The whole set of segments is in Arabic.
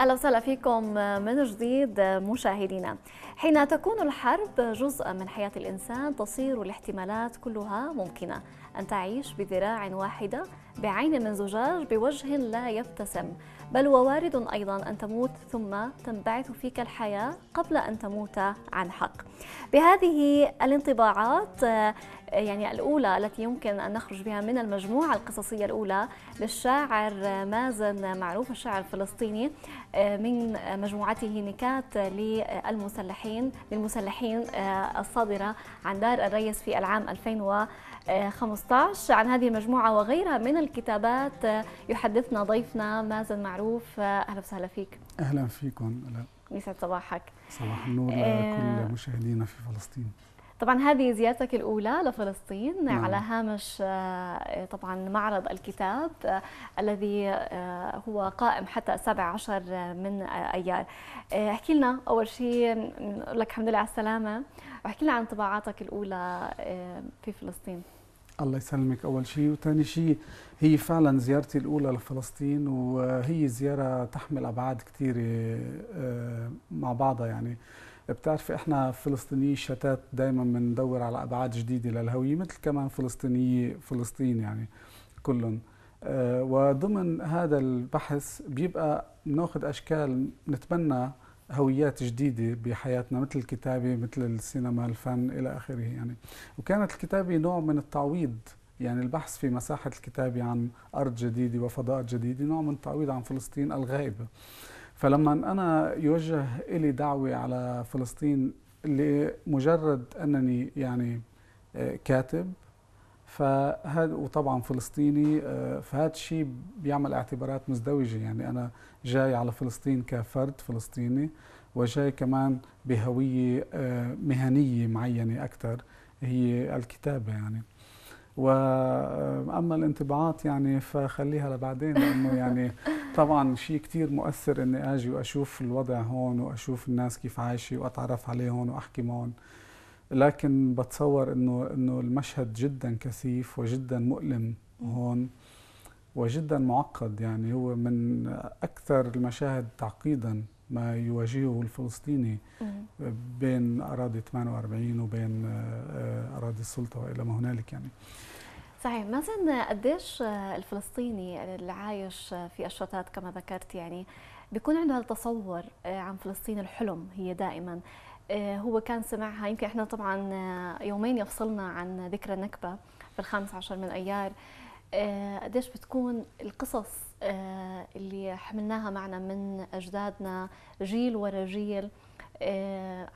اهلا وسهلا فيكم من جديد مشاهدينا حين تكون الحرب جزءا من حياه الانسان تصير الاحتمالات كلها ممكنه ان تعيش بذراع واحده بعين من زجاج بوجه لا يبتسم بل ووارد أيضا أن تموت ثم تنبعث فيك الحياة قبل أن تموت عن حق بهذه الانطباعات آه، يعني الأولى التي يمكن أن نخرج بها من المجموعة القصصية الأولى للشاعر مازن معروف الشاعر الفلسطيني آه، من مجموعته نكات للمسلحين للمسلحين آه، الصادرة عن دار الريس في العام 2000 15 عن هذه المجموعة وغيرها من الكتابات يحدثنا ضيفنا مازن معروف أهلا وسهلا فيك أهلا فيكم يسعد صباحك صباح النور لكل آه مشاهدينا في فلسطين طبعا هذه زيارتك الأولى لفلسطين نعم. على هامش آه، طبعا معرض الكتاب آه، الذي آه، هو قائم حتى 17 من أيار احكي لنا أول شيء لك الحمد لله على السلامة واحكي لنا عن طباعاتك الأولى في فلسطين الله يسلمك أول شيء وثاني شيء هي فعلا زيارتي الأولى لفلسطين وهي زيارة تحمل أبعاد كثيرة آه، مع بعضها يعني بتعرفي احنا فلسطيني شتات دائما بندور على ابعاد جديده للهويه مثل كمان فلسطيني فلسطين يعني كلهم آه، وضمن هذا البحث بيبقى بناخذ اشكال نتبنى هويات جديدة بحياتنا مثل الكتابة مثل السينما الفن إلى آخره يعني وكانت الكتابة نوع من التعويض يعني البحث في مساحة الكتابة عن أرض جديدة وفضاء جديد نوع من التعويض عن فلسطين الغائبة فلما أنا يوجه إلي دعوة على فلسطين لمجرد أنني يعني آه، كاتب فهذا وطبعا فلسطيني آه، فهذا الشيء بيعمل اعتبارات مزدوجه يعني انا جاي على فلسطين كفرد فلسطيني وجاي كمان بهويه آه، مهنيه معينه اكثر هي الكتابه يعني واما آه، الانطباعات يعني فخليها لبعدين لانه يعني طبعا شيء كثير مؤثر اني اجي واشوف الوضع هون واشوف الناس كيف عايشه واتعرف عليهم واحكي معهم لكن بتصور انه انه المشهد جدا كثيف وجدا مؤلم هون وجدا معقد يعني هو من اكثر المشاهد تعقيدا ما يواجهه الفلسطيني بين اراضي 48 وبين آه، اراضي السلطه والى ما هنالك يعني صحيح مازن قديش الفلسطيني اللي عايش في الشتات كما ذكرت يعني بيكون عنده هالتصور آه، عن فلسطين الحلم هي دائما آه، هو كان سمعها يمكن احنا طبعا آه، يومين يفصلنا عن ذكرى النكبه في الخامس عشر من ايار آه، قديش بتكون القصص اللي حملناها معنا من اجدادنا جيل ورا جيل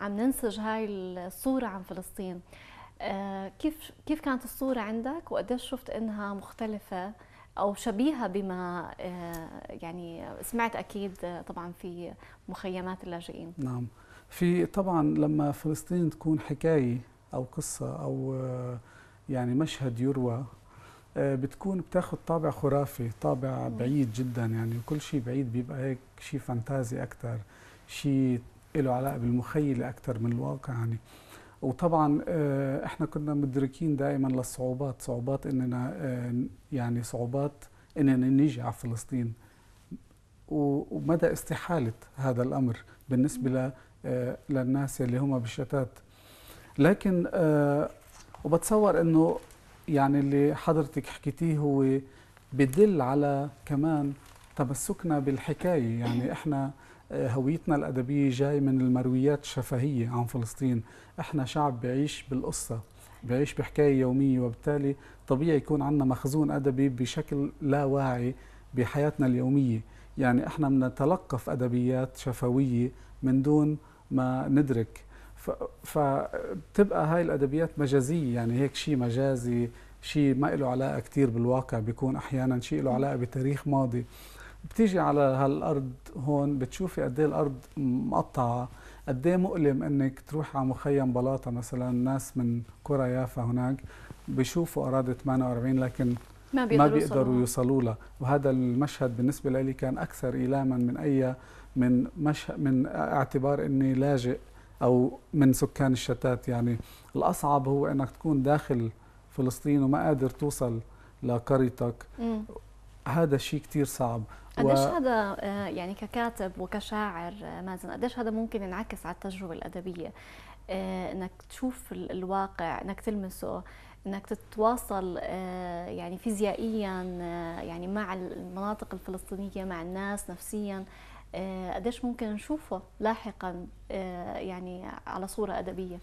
عم ننسج هاي الصوره عن فلسطين كيف كيف كانت الصوره عندك وقديش شفت انها مختلفه او شبيهه بما يعني سمعت اكيد طبعا في مخيمات اللاجئين نعم في طبعا لما فلسطين تكون حكايه او قصه او آه، يعني مشهد يروى آه، بتكون بتاخد طابع خرافي طابع بعيد جدا يعني كل شيء بعيد بيبقى هيك شيء فانتازي اكثر شيء له علاقه بالمخيله اكثر من الواقع يعني وطبعا آه، احنا كنا مدركين دائما للصعوبات صعوبات اننا يعني صعوبات اننا نيجي على فلسطين ومدى استحاله هذا الامر بالنسبه للناس اللي هم بالشتات لكن آه، وبتصور انه يعني اللي حضرتك حكيتيه هو بدل على كمان تمسكنا بالحكايه يعني احنا آه، هويتنا الادبيه جاي من المرويات الشفهيه عن فلسطين احنا شعب بيعيش بالقصه بيعيش بحكايه يوميه وبالتالي طبيعي يكون عندنا مخزون ادبي بشكل لا واعي بحياتنا اليوميه يعني احنا بنتلقف ادبيات شفويه من دون ما ندرك فبتبقى هاي الادبيات مجازيه يعني هيك شيء مجازي شيء ما له علاقه كثير بالواقع بيكون احيانا شيء له علاقه بتاريخ ماضي بتيجي على هالارض هون بتشوفي قد ايه الارض مقطعه قد ايه مؤلم انك تروح على مخيم بلاطه مثلا ناس من قرى يافا هناك بيشوفوا اراضي 48 لكن ما بيقدروا, ما بيقدروا يوصلوا لها وهذا المشهد بالنسبه لي كان اكثر ايلاما من اي من مش من اعتبار اني لاجئ او من سكان الشتات يعني الاصعب هو انك تكون داخل فلسطين وما قادر توصل لقريتك هذا الشيء كثير صعب قديش و... هذا آه، يعني ككاتب وكشاعر آه، مازن قديش هذا ممكن ينعكس على التجربه الادبيه آه، انك تشوف الواقع انك تلمسه انك تتواصل يعني فيزيائيا يعني مع المناطق الفلسطينيه مع الناس نفسيا آه، قديش ممكن نشوفه لاحقا آه، يعني على صورة أدبية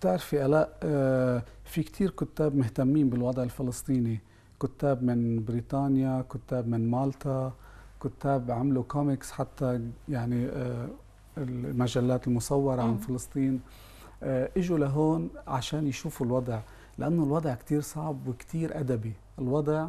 بتعرفي الاء آه، في كثير كتاب مهتمين بالوضع الفلسطيني كتاب من بريطانيا كتاب من مالطا كتاب عملوا كوميكس حتى يعني المجلات المصورة عن فلسطين اجوا لهون عشان يشوفوا الوضع لأنه الوضع كثير صعب وكثير أدبي الوضع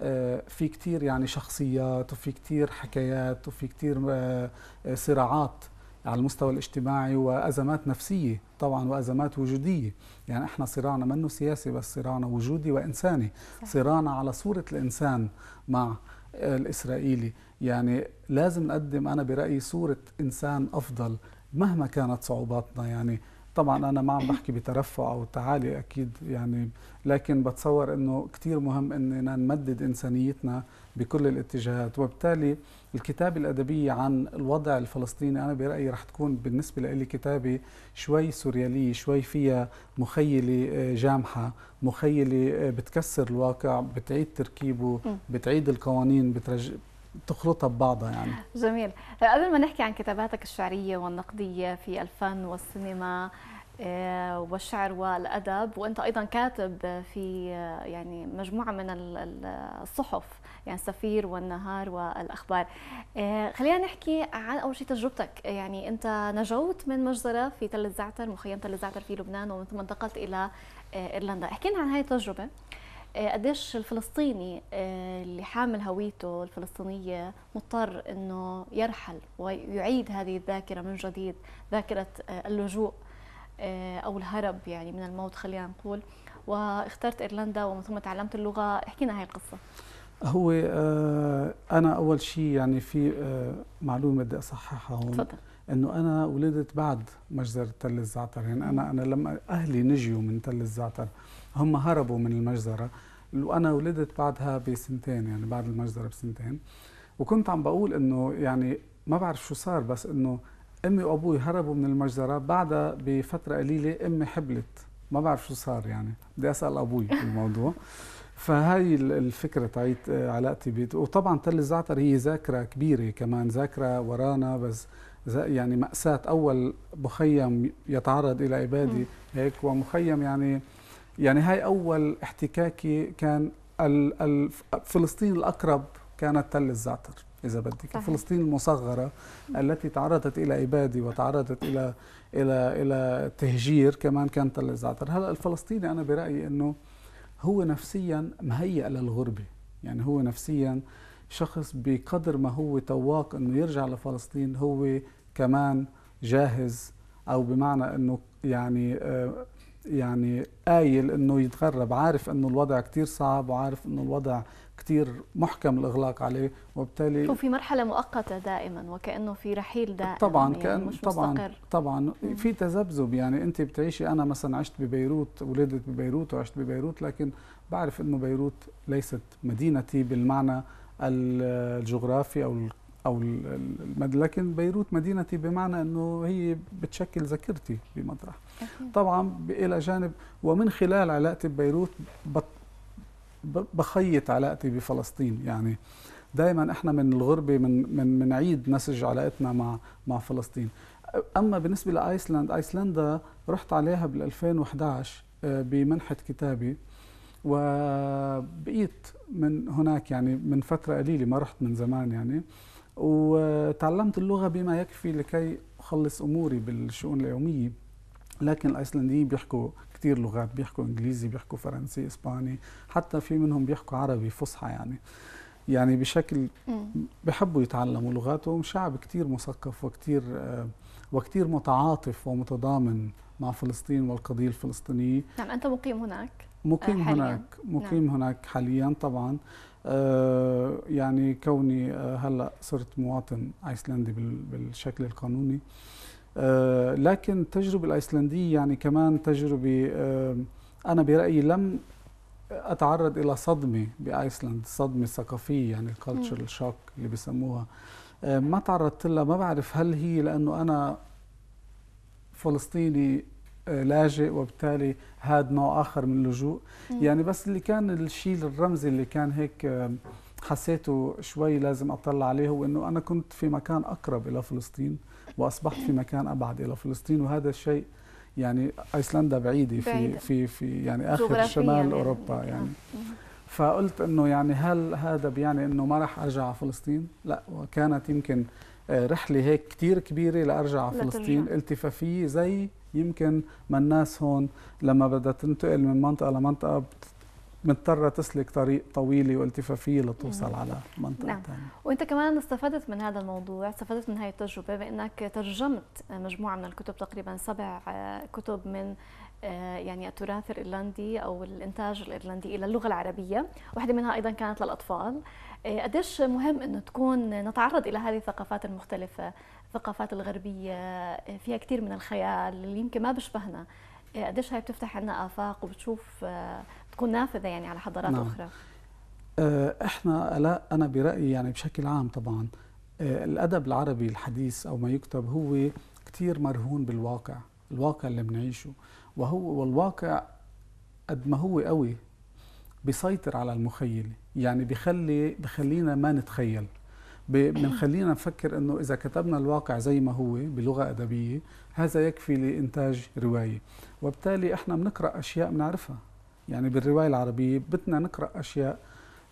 آه، في كتير يعني شخصيات وفي كتير حكايات وفي كتير آه، آه، صراعات على المستوى الاجتماعي وأزمات نفسية طبعا وأزمات وجودية يعني إحنا صراعنا منه سياسي بس صراعنا وجودي وإنساني صراعنا على صورة الإنسان مع الإسرائيلي يعني لازم نقدم أنا برأيي صورة إنسان أفضل مهما كانت صعوباتنا يعني طبعا انا ما عم بحكي بترفع او تعالي اكيد يعني لكن بتصور انه كثير مهم اننا نمدد انسانيتنا بكل الاتجاهات وبالتالي الكتابة الأدبية عن الوضع الفلسطيني أنا برأيي رح تكون بالنسبة لي كتابة شوي سوريالية شوي فيها مخيلة آه، جامحة مخيلة آه، بتكسر الواقع بتعيد تركيبه بتعيد القوانين بترج... تخلطها ببعضها يعني جميل آه، قبل ما نحكي عن كتاباتك الشعريه والنقديه في الفن والسينما آه، والشعر والادب وانت ايضا كاتب في آه، يعني مجموعه من الصحف يعني السفير والنهار والاخبار خلينا نحكي عن اول شيء تجربتك يعني انت نجوت من مجزره في تل الزعتر مخيم تل الزعتر في لبنان ومن ثم انتقلت الى ايرلندا احكي لنا عن هذه التجربه آه، قديش الفلسطيني آه، اللي حامل هويته الفلسطينية مضطر انه يرحل ويعيد هذه الذاكرة من جديد ذاكرة آه، اللجوء او الهرب يعني من الموت خلينا نقول واخترت ايرلندا ومن ثم تعلمت اللغة احكينا هاي القصة هو انا اول شيء يعني في معلومة بدي اصححها هون تفضل انه انا ولدت بعد مجزرة تل الزعتر يعني انا انا لما اهلي نجوا من تل الزعتر هم هربوا من المجزرة وانا ولدت بعدها بسنتين يعني بعد المجزره بسنتين وكنت عم بقول انه يعني ما بعرف شو صار بس انه امي وابوي هربوا من المجزره بعدها بفتره قليله امي حبلت ما بعرف شو صار يعني بدي اسال ابوي الموضوع فهاي الفكرة تاعت علاقتي بيت وطبعا تل الزعتر هي ذاكرة كبيرة كمان ذاكرة ورانا بس يعني مأساة أول مخيم يتعرض إلى إبادة هيك ومخيم يعني يعني هاي أول احتكاكي كان فلسطين الأقرب كانت تل الزعتر إذا بدك صحيح. فلسطين المصغرة التي تعرضت إلى إبادة وتعرضت إلى إلى إلى تهجير كمان كانت تل الزعتر هلا الفلسطيني أنا برأيي إنه هو نفسيا مهيئ للغربة يعني هو نفسيا شخص بقدر ما هو تواق إنه يرجع لفلسطين هو كمان جاهز أو بمعنى إنه يعني آه، يعني قايل انه يتغرب عارف انه الوضع كتير صعب وعارف انه الوضع كتير محكم الاغلاق عليه وبالتالي وفي مرحله مؤقته دائما وكانه في رحيل دائم طبعا يعني كان مش طبعا مستقر. طبعا في تذبذب يعني انت بتعيشي انا مثلا عشت ببيروت ولدت ببيروت وعشت ببيروت لكن بعرف انه بيروت ليست مدينتي بالمعنى الجغرافي او او لكن بيروت مدينتي بمعنى انه هي بتشكل ذاكرتي بمطرح طبعا الى جانب ومن خلال علاقتي ببيروت بخيط علاقتي بفلسطين يعني دائما احنا من الغربه من من بنعيد نسج علاقتنا مع مع فلسطين اما بالنسبه لايسلند ايسلندا رحت عليها بال 2011 آه، بمنحه كتابي وبقيت من هناك يعني من فتره قليله ما رحت من زمان يعني وتعلمت اللغة بما يكفي لكي أخلص أموري بالشؤون اليومية لكن الأيسلنديين بيحكوا كتير لغات بيحكوا إنجليزي بيحكوا فرنسي إسباني حتى في منهم بيحكوا عربي فصحى يعني يعني بشكل بحبوا يتعلموا لغاتهم شعب كتير مثقف وكتير وكتير متعاطف ومتضامن مع فلسطين والقضية الفلسطينية نعم أنت مقيم هناك مقيم آه، حالياً. هناك مقيم نعم. هناك حاليا طبعا آه، يعني كوني آه، هلا صرت مواطن ايسلندي بالشكل القانوني آه، لكن التجربه الايسلنديه يعني كمان تجربه انا برايي لم اتعرض الى صدمه بايسلند صدمه ثقافيه يعني الكالتشر شوك اللي بسموها ما تعرضت لها ما بعرف هل هي لانه انا فلسطيني لاجئ وبالتالي هذا نوع اخر من اللجوء مم. يعني بس اللي كان الشيء الرمزي اللي كان هيك حسيته شوي لازم اطلع عليه هو انه انا كنت في مكان اقرب الى فلسطين واصبحت في مكان ابعد الى فلسطين وهذا الشيء يعني ايسلندا بعيده, في في في يعني اخر يعني. شمال نعم. يعني اوروبا يعني فقلت انه يعني هل هذا بيعني انه ما راح ارجع على فلسطين؟ لا وكانت يمكن آه، رحله هيك كثير كبيره لارجع على فلسطين التفافيه زي يمكن ما الناس هون لما بدها تنتقل من منطقه لمنطقه مضطرة تسلك طريق طويلة والتفافية لتوصل نعم. على منطقة نعم. تانية. وانت كمان استفدت من هذا الموضوع استفدت من هاي التجربة بانك ترجمت مجموعة من الكتب تقريبا سبع كتب من آه، يعني التراث الايرلندي او الانتاج الايرلندي الى اللغه العربيه، واحده منها ايضا كانت للاطفال. آه، قديش مهم انه تكون نتعرض الى هذه الثقافات المختلفه الثقافات الغربيه آه، فيها كثير من الخيال اللي يمكن ما بيشبهنا آه، قديش هاي بتفتح عنا افاق وبتشوف آه، تكون نافذه يعني على حضارات نعم. اخرى احنا لا انا برايي يعني بشكل عام طبعا الادب العربي الحديث او ما يكتب هو كثير مرهون بالواقع الواقع اللي بنعيشه وهو والواقع قد ما هو قوي بيسيطر على المخيله يعني بخلي بخلينا ما نتخيل بنخلينا نفكر انه اذا كتبنا الواقع زي ما هو بلغه ادبيه هذا يكفي لانتاج روايه وبالتالي احنا بنقرا اشياء بنعرفها يعني بالروايه العربيه بدنا نقرا اشياء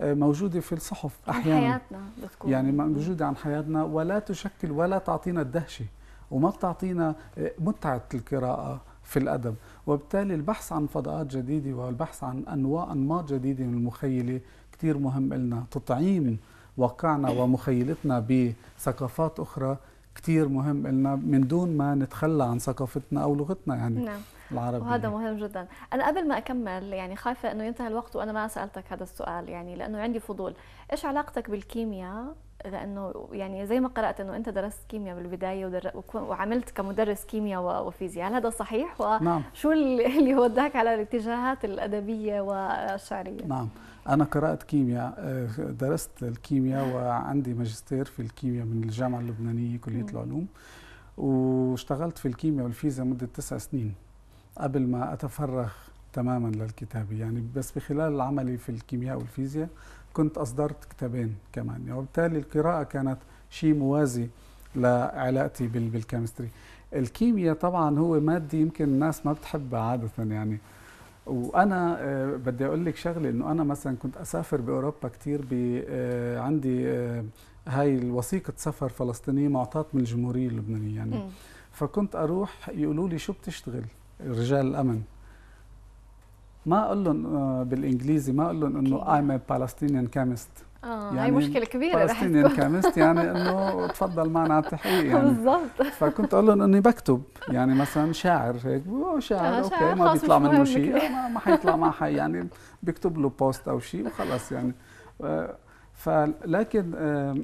آه، موجوده في الصحف احيانا عن حياتنا بتكون يعني موجوده عن حياتنا ولا تشكل ولا تعطينا الدهشه وما بتعطينا آه، متعه القراءه في الادب وبالتالي البحث عن فضاءات جديده والبحث عن انواع انماط جديده من المخيله كثير مهم لنا تطعيم واقعنا ومخيلتنا بثقافات أخرى كتير مهم لنا من دون ما نتخلى عن ثقافتنا أو لغتنا يعني نعم. العربيه وهذا مهم جدا أنا قبل ما أكمل يعني خايفة أنه ينتهي الوقت وأنا ما سألتك هذا السؤال يعني لأنه عندي فضول إيش علاقتك بالكيمياء لانه يعني زي ما قرات انه انت درست كيمياء بالبدايه ودر... وعملت كمدرس كيمياء وفيزياء هل هذا صحيح وشو نعم. اللي وداك على الاتجاهات الادبيه والشعريه نعم أنا قرأت كيمياء آه، درست الكيمياء وعندي ماجستير في الكيمياء من الجامعة اللبنانية كلية العلوم واشتغلت في الكيمياء والفيزياء مدة تسع سنين قبل ما أتفرغ تماما للكتابة يعني بس بخلال عملي في الكيمياء والفيزياء كنت أصدرت كتابين كمان يعني وبالتالي القراءة كانت شيء موازي لعلاقتي بالكيمستري الكيمياء طبعا هو مادة يمكن الناس ما بتحبها عادة يعني وانا آه، بدي اقول لك شغله انه انا مثلا كنت اسافر باوروبا كثير ب آه، عندي آه، هاي الوثيقه سفر فلسطينيه معطاه من الجمهوريه اللبنانيه يعني م. فكنت اروح يقولوا لي شو بتشتغل رجال الامن ما اقول لهم آه، بالانجليزي ما اقول لهم انه ايم ا بالستينيان كيمست اه يعني هي مشكله كبيره رح كيمست يعني انه تفضل معنا على التحقيق يعني بالضبط فكنت اقول لهم اني بكتب يعني مثلا شاعر هيك شاعر آه اوكي ما بيطلع منه شيء ما, ما حيطلع مع حي يعني بكتب له بوست او شيء وخلص يعني آه، فلكن آه،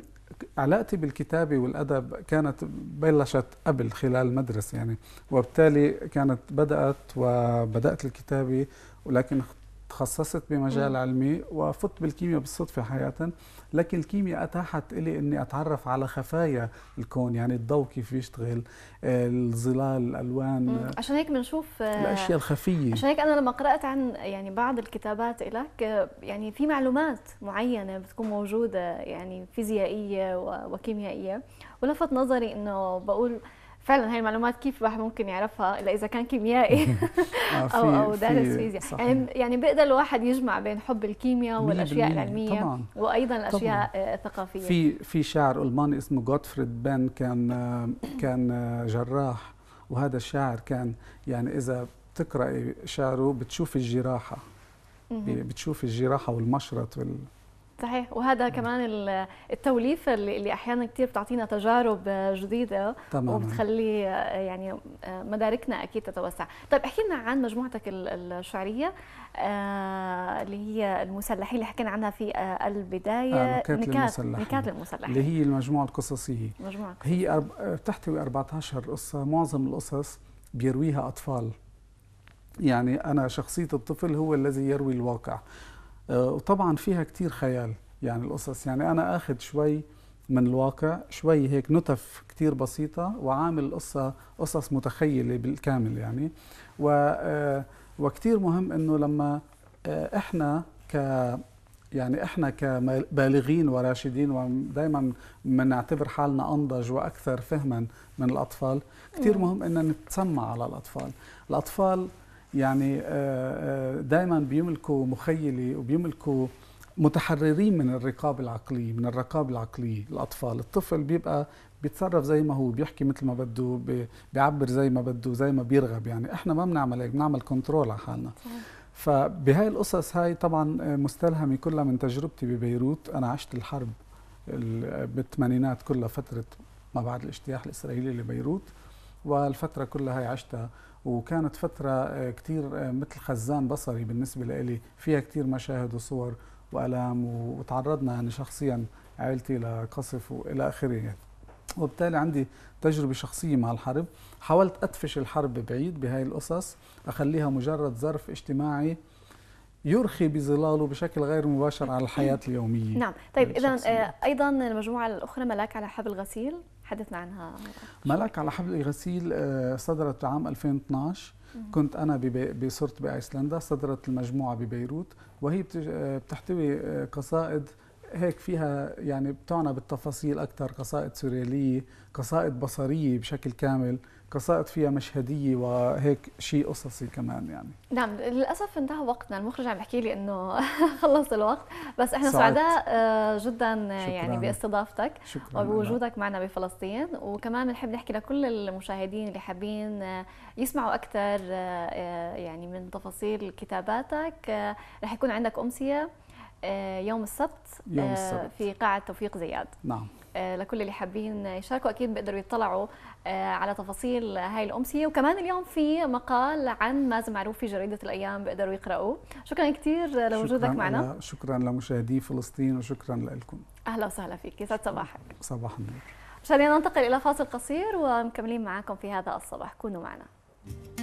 علاقتي بالكتابة والأدب كانت بلشت قبل خلال المدرسة يعني وبالتالي كانت بدأت وبدأت الكتابة ولكن تخصصت بمجال م. علمي وفت بالكيمياء بالصدفة حقيقة لكن الكيمياء أتاحت لي أني أتعرف على خفايا الكون يعني الضوء كيف يشتغل الظلال الألوان م. عشان هيك بنشوف آه، الأشياء الخفية عشان هيك أنا لما قرأت عن يعني بعض الكتابات لك آه، يعني في معلومات معينة بتكون موجودة يعني فيزيائية وكيميائية ولفت نظري أنه بقول فعلا هاي المعلومات كيف الواحد ممكن يعرفها الا اذا كان كيميائي آه، او او دارس فيزياء يعني يعني بيقدر الواحد يجمع بين حب الكيمياء والاشياء العلميه طبعاً. وايضا الاشياء طبعاً. آه، الثقافيه في في شاعر الماني اسمه جوتفريد بن كان آه، كان جراح وهذا الشاعر كان يعني اذا بتقراي شعره بتشوفي الجراحه بتشوفي الجراحه والمشرط وال صحيح وهذا نعم. كمان التوليفه اللي احيانا كثير بتعطينا تجارب جديده تماما. وبتخلي يعني مداركنا اكيد تتوسع طيب احكي لنا عن مجموعتك الشعريه آه، اللي هي المسلحين اللي حكينا عنها في آه، البدايه آه، نكات المسلحين نكات المسلحين اللي هي المجموعه القصصيه مجموعة هي بتحتوي 14 قصه معظم القصص بيرويها اطفال يعني انا شخصيه الطفل هو الذي يروي الواقع آه، وطبعا فيها كتير خيال يعني القصص يعني أنا أخذ شوي من الواقع شوي هيك نتف كتير بسيطة وعامل القصة قصص متخيلة بالكامل يعني و آه، وكتير مهم انه لما آه، احنا ك يعني احنا كبالغين وراشدين ودائما بنعتبر حالنا انضج واكثر فهما من الاطفال كثير مهم ان نتسمع على الاطفال الاطفال يعني آه، آه، دائما بيملكوا مخيله وبيملكوا متحررين من الرقابة العقلية من الرقابة العقلية الأطفال الطفل بيبقى بيتصرف زي ما هو بيحكي مثل ما بده بيعبر زي ما بده زي ما بيرغب يعني احنا ما بنعمل هيك بنعمل كنترول على حالنا فبهاي القصص هاي طبعا آه، مستلهمة كلها من تجربتي ببيروت أنا عشت الحرب بالثمانينات كلها فترة ما بعد الاجتياح الإسرائيلي لبيروت والفترة كلها هي عشتها وكانت فترة آه، كثير آه، مثل خزان بصري بالنسبة لإلي فيها كثير مشاهد وصور وألام وتعرضنا يعني شخصيا عائلتي لقصف وإلى آخره وبالتالي عندي تجربة شخصية مع الحرب حاولت أدفش الحرب بعيد بهاي القصص أخليها مجرد ظرف اجتماعي يرخي بظلاله بشكل غير مباشر على الحياة اليومية نعم طيب يعني إذا آه، أيضا المجموعة الأخرى ملاك على حبل غسيل حدثنا عنها ملك على حبل غسيل آه، صدرت عام 2012 كنت انا بصرت بايسلندا صدرت المجموعه ببيروت وهي آه، بتحتوي آه، قصائد هيك فيها يعني بتعنى بالتفاصيل اكثر قصائد سورياليه قصائد بصريه بشكل كامل قصائد فيها مشهدية وهيك شيء قصصي كمان يعني نعم للأسف انتهى وقتنا المخرج عم يحكي لي أنه خلص الوقت بس إحنا سعداء آه، جدا يعني شكراً. يعني باستضافتك شكراً وبوجودك معنا بفلسطين وكمان بنحب نحكي لكل المشاهدين اللي حابين آه، يسمعوا أكثر آه، يعني من تفاصيل كتاباتك رح يكون عندك أمسية يوم السبت, يوم السبت. في قاعة توفيق زياد نعم آه، لكل اللي حابين يشاركوا اكيد بيقدروا يطلعوا آه، على تفاصيل هاي الامسيه وكمان اليوم في مقال عن مازن معروف في جريده الايام بيقدروا يقراوه شكرا كثير لوجودك معنا شكرا لمشاهدي فلسطين وشكرا لكم اهلا وسهلا فيك يسعد صباحك صباح النور مشان ننتقل الى فاصل قصير ومكملين معاكم في هذا الصباح كونوا معنا